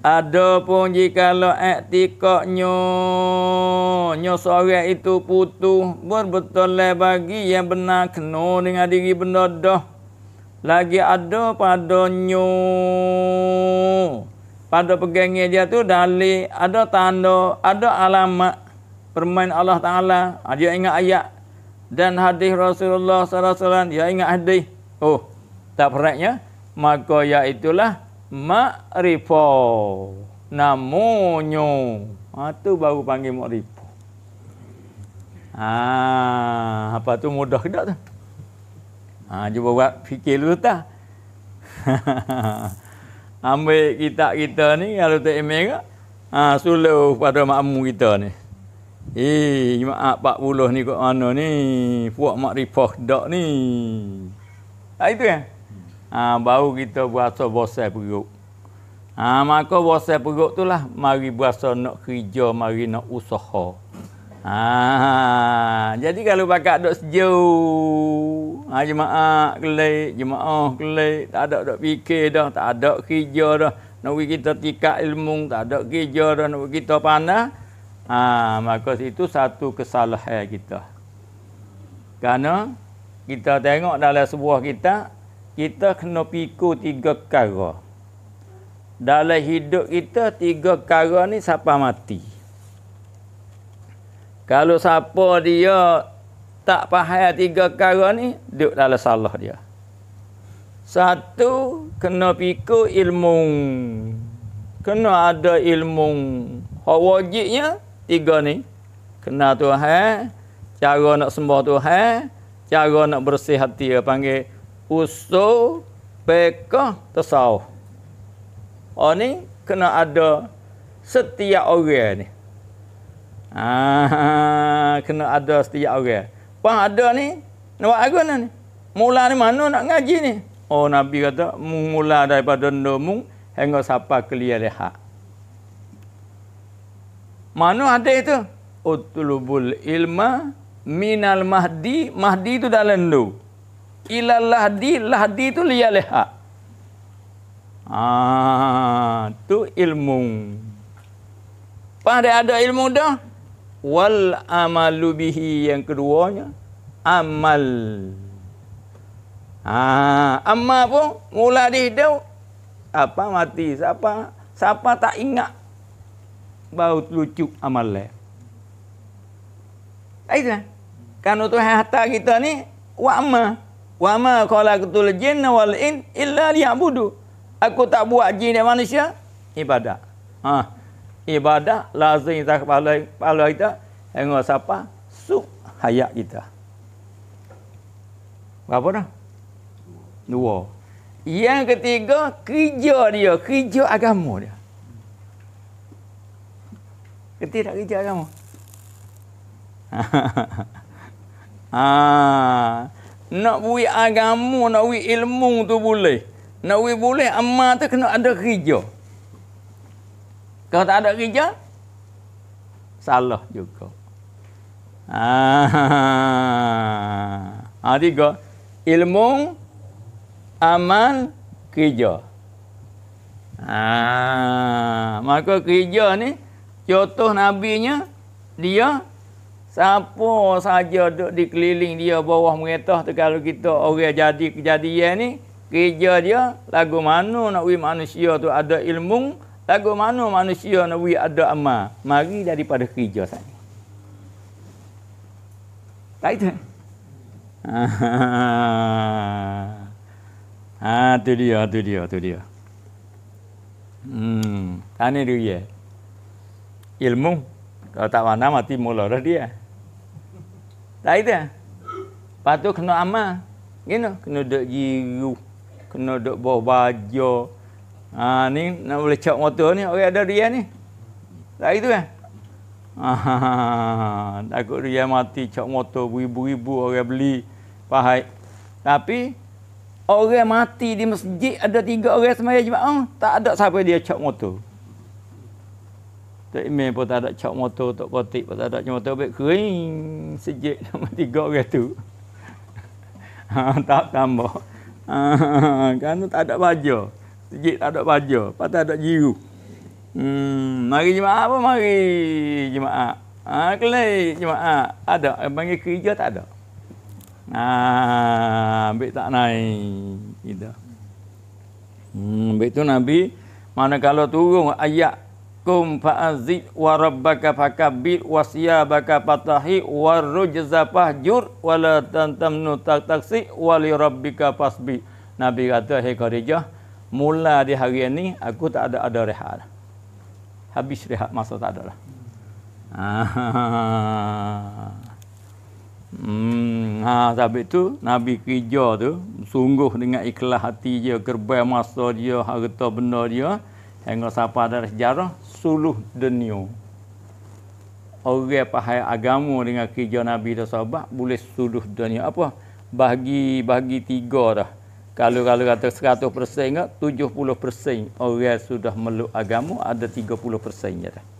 Ada pun jika lo etikanya nyosorek itu putuh, berbetul bagi yang benar kena dengan diri benda dah. Lagi ada pada nyo pada pegangnya dia tu dalih, ada tanda ada alamat permain Allah Taala ah, dia ingat ayat dan hadis Rasulullah sallallahu alaihi wasallam dia ingat hadis oh tak peratnya maka ya itulah makrifo namonyo ha ah, tu baru panggil makrifo ha ah, apa tu mudah dak tu ha cuba buat fikir dulu tah ambil kita kita ni kalau tak email ke ha suluh pada makmu kita ni Eh, jemaat 40 ni kat mana ni? Puak makrifah dak ni. Ah itu kan? Ya? ha, baru kita berasa bosan perut. Ha, maka bosan perut tu lah mari berasa nak kerja, mari nak usaha. Ha, jadi kalau pakak duk sejauh, ha, jemaah kelek, jemaah kelek, tak ada duk fikir dah, tak ada kerja dah. Nak kita tikak ilmu, tak ada kerja dah, nak kita panah. Ha, maka itu satu kesalahan kita. Kerana kita tengok dalam sebuah kitab kita kena piku tiga perkara. Dalam hidup kita tiga perkara ni siapa mati. Kalau siapa dia tak pahaya tiga perkara ni duduk dalam salah dia. Satu kena piku ilmu. Kena ada ilmu. Hak wajibnya tiga ni. Kena Tuhan, cara nak sembah Tuhan, cara nak bersih hati dia panggil usul pekah tasawuf. Oh ni kena ada setiap orang ni. Ah kena ada setiap orang. Pun ada ni nak aku ni. Mula ni mana nak ngaji ni? Oh Nabi kata mula daripada nomu hingga siapa kelia lehak. Mana ada itu? Utlubul ilma minal mahdi. Mahdi itu dalam nomu ila lahdi lahdi tu liya leha ah ha, tu ilmu pada ada ilmu dah wal amalu bihi yang keduanya amal ah amma pun mula di hidup apa mati siapa siapa tak ingat baut lucu amal le aitu kan tu hata kita ni wa amma Wa ma khalaqtul jinna wal in illa liya'budu. Aku tak buat jin dan manusia ibadah, Ha. Ibadat lazim tak kepala kepala kita hingga siapa sub hayat kita. Apa dah? Dua. Yang ketiga kerja dia, kerja agama dia. ketiga tak kerja agama. ah. Nak beri agama, nak beri ilmu tu boleh. Nak beri boleh, amal tu kena ada kerja. Kalau tak ada kerja, salah juga. Ah, ha, tiga. Ilmu, amal, kerja. Ah, maka kerja ni, contoh nabi nya dia Siapa saja duduk dikeliling dia bawah meretah tu kalau kita orang jadi kejadian ni kerja dia lagu mana nak wi manusia tu ada ilmu lagu mana manusia nak wi ada amal mari daripada kerja saya tak itu ha tu dia tu dia tu dia hmm tane dia ilmu kalau tak mana mati mula dah dia tak ada. Lah. Lepas tu kena amal. Gino, kena duduk jiru. Kena duduk bawah baja. Ha, ni nak boleh cap motor ni. Orang ada dia ni. Tak itu kan? Ha, takut dia mati cap motor beribu ibu orang beli. Pahit. Tapi, orang mati di masjid ada tiga orang semayah jemaah. tak ada siapa dia cap motor. Tak Imin pun tak ada cok motor, tak Kotik pun tak ada cok motor. Baik kering sejik sama tiga orang tu. Ha, tak tambah. Ha, kan tak ada baja. Sejik tak ada baja. Lepas tak ada jiru. Hmm, mari jemaah pun mari jemaah. Ha, kelih jemaah. Ada. Panggil kerja tak ada. Ha, ambil tak naik. Tidak. Hmm, baik tu Nabi. Manakala turun ayat kum fa'azid wa rabbaka fakabbir wa siyabaka fatahi wa rujza fahjur wa la tantamnu taksi wa rabbika fasbi Nabi kata hey Khadijah mula di hari ini aku tak ada ada rehat habis rehat masa tak ada lah ah, hmm, ah, ha, sampai tu Nabi kerja tu sungguh dengan ikhlas hati dia gerbang masa dia harta benda dia Hingga siapa ada sejarah suluh dunia. Orang pahaya agama dengan kerja Nabi dan sahabat boleh suluh dunia. Apa? Bagi bagi tiga dah. Kalau kalau kata 100% enggak, 70% orang sudah meluk agama ada 30% dah. Ya.